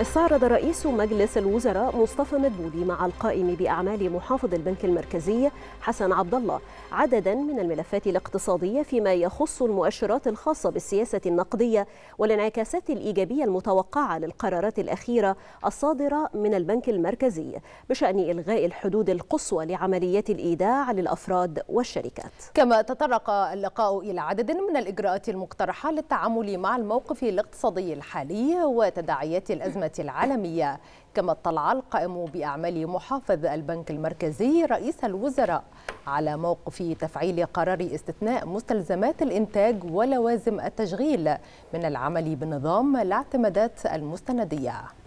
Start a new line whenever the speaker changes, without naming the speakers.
استعرض رئيس مجلس الوزراء مصطفى مدبولي مع القائم باعمال محافظ البنك المركزي حسن عبد الله عددا من الملفات الاقتصاديه فيما يخص المؤشرات الخاصه بالسياسه النقديه والانعكاسات الايجابيه المتوقعه للقرارات الاخيره الصادره من البنك المركزي بشان الغاء الحدود القصوى لعمليات الايداع للافراد والشركات. كما تطرق اللقاء الى عدد
من الاجراءات المقترحه للتعامل مع الموقف الاقتصادي الحالي وتداعيات الازمه الخدمة العالمية كما اطلع القائم بأعمال محافظ البنك المركزي رئيس الوزراء على موقف تفعيل قرار استثناء مستلزمات الإنتاج ولوازم التشغيل من العمل بنظام الاعتمادات المستندية